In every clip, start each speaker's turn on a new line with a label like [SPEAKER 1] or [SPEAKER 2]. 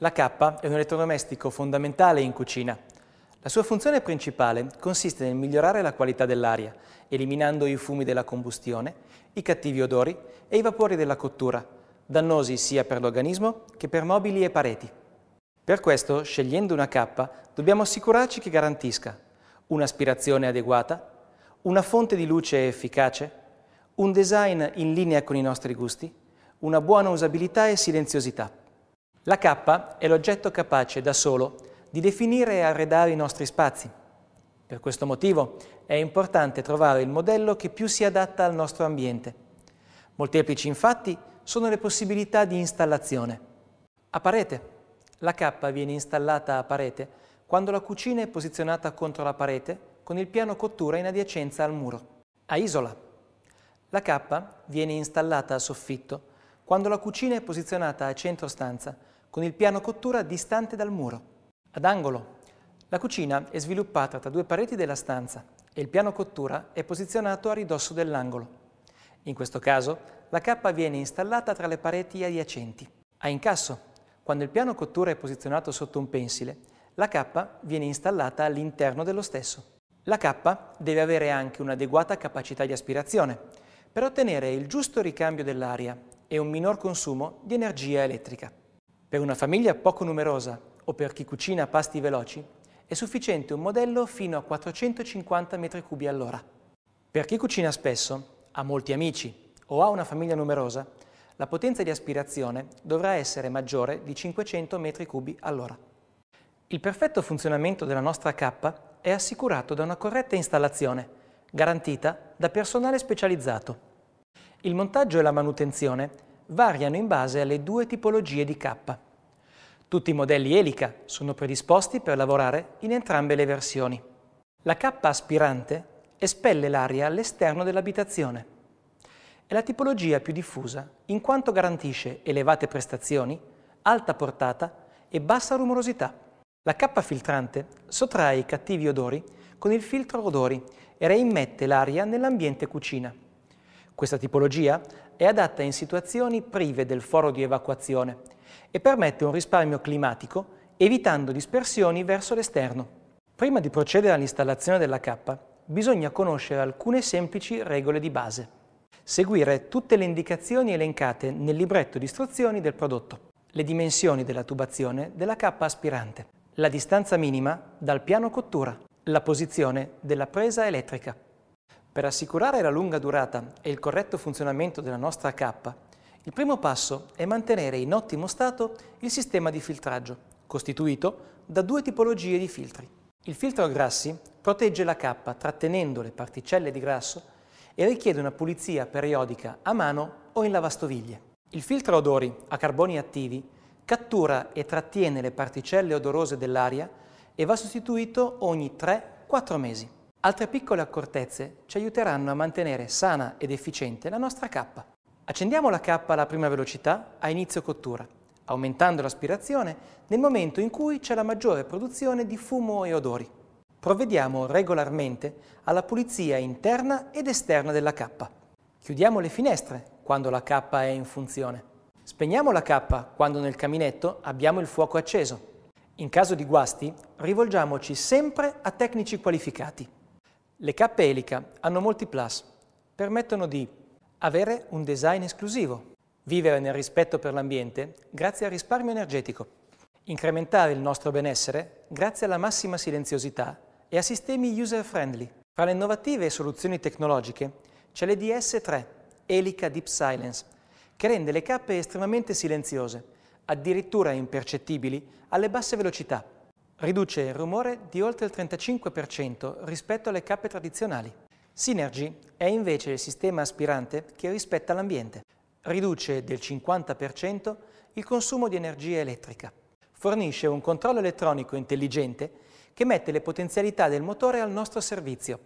[SPEAKER 1] La cappa è un elettrodomestico fondamentale in cucina. La sua funzione principale consiste nel migliorare la qualità dell'aria, eliminando i fumi della combustione, i cattivi odori e i vapori della cottura, dannosi sia per l'organismo che per mobili e pareti. Per questo, scegliendo una cappa, dobbiamo assicurarci che garantisca un'aspirazione adeguata, una fonte di luce efficace, un design in linea con i nostri gusti, una buona usabilità e silenziosità. La K è l'oggetto capace da solo di definire e arredare i nostri spazi. Per questo motivo è importante trovare il modello che più si adatta al nostro ambiente. Molteplici infatti sono le possibilità di installazione. A parete. La K viene installata a parete quando la cucina è posizionata contro la parete con il piano cottura in adiacenza al muro. A isola. La K viene installata a soffitto quando la cucina è posizionata a centro stanza con il piano cottura distante dal muro. Ad angolo. La cucina è sviluppata tra due pareti della stanza e il piano cottura è posizionato a ridosso dell'angolo. In questo caso la cappa viene installata tra le pareti adiacenti. A incasso, quando il piano cottura è posizionato sotto un pensile, la cappa viene installata all'interno dello stesso. La cappa deve avere anche un'adeguata capacità di aspirazione per ottenere il giusto ricambio dell'aria e un minor consumo di energia elettrica. Per una famiglia poco numerosa o per chi cucina pasti veloci è sufficiente un modello fino a 450 m3 all'ora. Per chi cucina spesso, ha molti amici o ha una famiglia numerosa, la potenza di aspirazione dovrà essere maggiore di 500 m3 all'ora. Il perfetto funzionamento della nostra K è assicurato da una corretta installazione, garantita da personale specializzato. Il montaggio e la manutenzione variano in base alle due tipologie di K. Tutti i modelli elica sono predisposti per lavorare in entrambe le versioni. La K aspirante espelle l'aria all'esterno dell'abitazione. È la tipologia più diffusa in quanto garantisce elevate prestazioni, alta portata e bassa rumorosità. La K filtrante sottrae i cattivi odori con il filtro odori e reimmette l'aria nell'ambiente cucina. Questa tipologia è adatta in situazioni prive del foro di evacuazione e permette un risparmio climatico evitando dispersioni verso l'esterno. Prima di procedere all'installazione della cappa bisogna conoscere alcune semplici regole di base. Seguire tutte le indicazioni elencate nel libretto di istruzioni del prodotto. Le dimensioni della tubazione della cappa aspirante. La distanza minima dal piano cottura. La posizione della presa elettrica. Per assicurare la lunga durata e il corretto funzionamento della nostra K, il primo passo è mantenere in ottimo stato il sistema di filtraggio, costituito da due tipologie di filtri. Il filtro a grassi protegge la K trattenendo le particelle di grasso e richiede una pulizia periodica a mano o in lavastoviglie. Il filtro odori a carboni attivi cattura e trattiene le particelle odorose dell'aria e va sostituito ogni 3-4 mesi. Altre piccole accortezze ci aiuteranno a mantenere sana ed efficiente la nostra K. Accendiamo la K alla prima velocità a inizio cottura, aumentando l'aspirazione nel momento in cui c'è la maggiore produzione di fumo e odori. Provvediamo regolarmente alla pulizia interna ed esterna della K. Chiudiamo le finestre quando la K è in funzione. Spegniamo la K quando nel caminetto abbiamo il fuoco acceso. In caso di guasti, rivolgiamoci sempre a tecnici qualificati. Le cappe elica hanno molti plus, permettono di avere un design esclusivo, vivere nel rispetto per l'ambiente grazie al risparmio energetico, incrementare il nostro benessere grazie alla massima silenziosità e a sistemi user-friendly. Fra le innovative soluzioni tecnologiche c'è l'EDS3, Elica Deep Silence, che rende le cappe estremamente silenziose, addirittura impercettibili alle basse velocità. Riduce il rumore di oltre il 35% rispetto alle cappe tradizionali. Synergy è invece il sistema aspirante che rispetta l'ambiente. Riduce del 50% il consumo di energia elettrica. Fornisce un controllo elettronico intelligente che mette le potenzialità del motore al nostro servizio.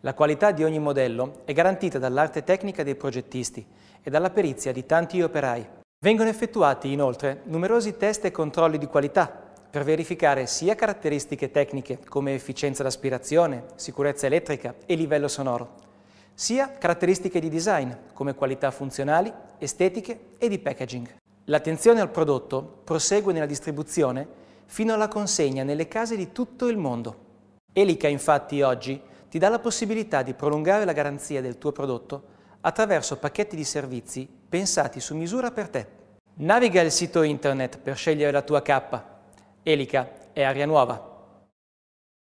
[SPEAKER 1] La qualità di ogni modello è garantita dall'arte tecnica dei progettisti e dalla perizia di tanti operai. Vengono effettuati inoltre numerosi test e controlli di qualità per verificare sia caratteristiche tecniche come efficienza d'aspirazione, sicurezza elettrica e livello sonoro, sia caratteristiche di design come qualità funzionali, estetiche e di packaging. L'attenzione al prodotto prosegue nella distribuzione fino alla consegna nelle case di tutto il mondo. Elica infatti oggi ti dà la possibilità di prolungare la garanzia del tuo prodotto attraverso pacchetti di servizi pensati su misura per te. Naviga il sito internet per scegliere la tua cappa Elica è Aria Nuova.